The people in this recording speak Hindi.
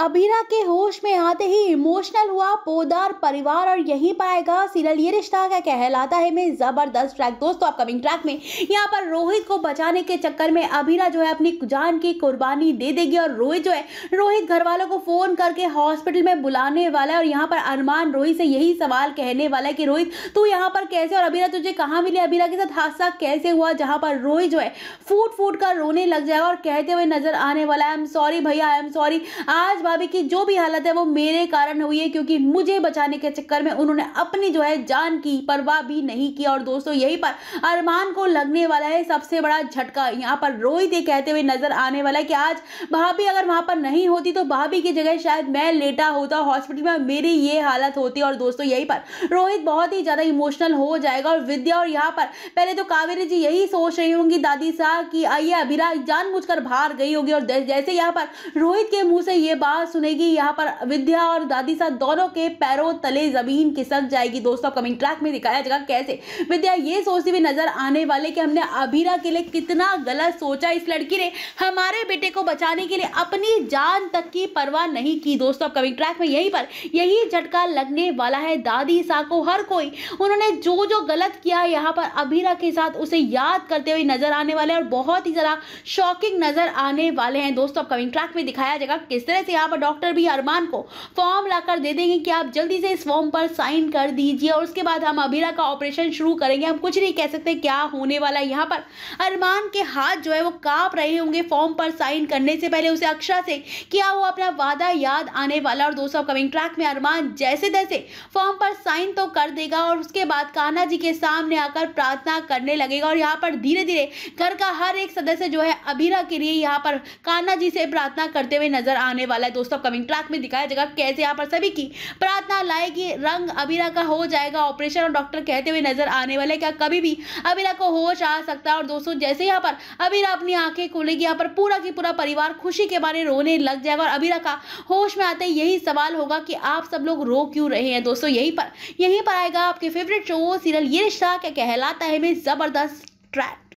अबीरा के होश में आते ही इमोशनल हुआ पोदार परिवार और यहीं पाएगा सीरियल ये रिश्ता क्या कहलाता है मैं जबरदस्त ट्रैक दोस्तों अपकमिंग ट्रैक में यहाँ पर रोहित को बचाने के चक्कर में अबीरा जो है अपनी जान की कुर्बानी दे देगी और रोहित जो है रोहित घर वालों को फोन करके हॉस्पिटल में बुलाने वाला है और यहाँ पर अरमान रोहित से यही सवाल कहने वाला है कि रोहित तू यहाँ पर कैसे और अबीरा तुझे कहाँ मिले अबीरा के साथ हादसा कैसे हुआ जहाँ पर रोहित जो है फूट फूट कर रोने लग जाएगा और कहते हुए नजर आने वाला है आई एम सॉरी भैया आई एम सॉरी आज भाभी की जो भी हालत है वो मेरे कारण हुई है क्योंकि मुझे बचाने के चक्कर में उन्होंने अपनी जो है जान की परवाह भी नहीं की और दोस्तों यही पर अरमान को लगने वाला है सबसे बड़ा झटका यहाँ पर रोहित ये कहते हुए नजर आने वाला है कि आज भाभी अगर वहां पर नहीं होती तो भाभी की जगह शायद मैं लेटा होता हॉस्पिटल में मेरी ये हालत होती और दोस्तों यही पर रोहित बहुत ही ज्यादा इमोशनल हो जाएगा और विद्या और यहाँ पर पहले तो कावेरी जी यही सोच रही होंगी दादी साहब की आइए अभिरा जानबूझकर बाहर गई होगी और जैसे यहाँ पर रोहित के मुंह से ये बात आवाज सुनेगी यहाँ पर विद्या और दादी साहब दोनों के पैरों तले जमीन खिसक जाएगी दोस्तों कमिंग ट्रैक में दिखाया जाएगा कैसे विद्या ये सोचती हुई नजर आने वाले कि हमने अभीरा के लिए कितना गलत सोचा इस लड़की ने हमारे बेटे को बचाने के लिए अपनी जान तक की परवाह नहीं की दोस्तों कमिंग ट्रैक में यही पर यही झटका लगने वाला है दादी सा को हर कोई उन्होंने जो जो गलत किया यहाँ पर अभीरा के साथ उसे याद करते हुए नजर आने वाले और बहुत ही ज़रा शॉकिंग नजर आने वाले हैं दोस्तों कमिंग ट्रैक में दिखाया जाएगा किस तरह से यहाँ अलावा डॉक्टर भी अरमान को फॉर्म लाकर दे देंगे कि आप जल्दी से इस फॉर्म पर साइन कर दीजिए और उसके बाद हम अबीरा का ऑपरेशन शुरू करेंगे हम कुछ नहीं कह सकते क्या होने वाला है यहाँ पर अरमान के हाथ जो है वो काँप रहे होंगे फॉर्म पर साइन करने से पहले उसे अक्षरा से किया हुआ अपना वादा याद आने वाला और दोस्तों कमिंग ट्रैक में अरमान जैसे तैसे फॉर्म पर साइन तो कर देगा और उसके बाद कान्हा जी के सामने आकर प्रार्थना करने लगेगा और यहाँ पर धीरे धीरे घर का हर एक सदस्य जो है अबीरा के लिए यहाँ पर कान्हा जी से प्रार्थना करते हुए नजर आने वाला है दोस्तों अपकमिंग ट्रैक में दिखाया जाएगा कैसे यहाँ पर सभी की प्रार्थना लाए कि रंग अबीरा का हो जाएगा ऑपरेशन और डॉक्टर कहते हुए नजर आने वाले क्या कभी भी अबीरा को होश आ सकता है और दोस्तों जैसे यहाँ पर अबीरा अपनी आंखें खोलेगी यहाँ पर पूरा की पूरा परिवार खुशी के बारे रोने लग जाएगा और अबीरा का होश में आते यही सवाल होगा कि आप सब लोग रो क्यों रहे हैं दोस्तों यही पर यहीं पर आएगा आपके फेवरेट शो सीरियल ये रिश्ता क्या कहलाता है में जबरदस्त ट्रैक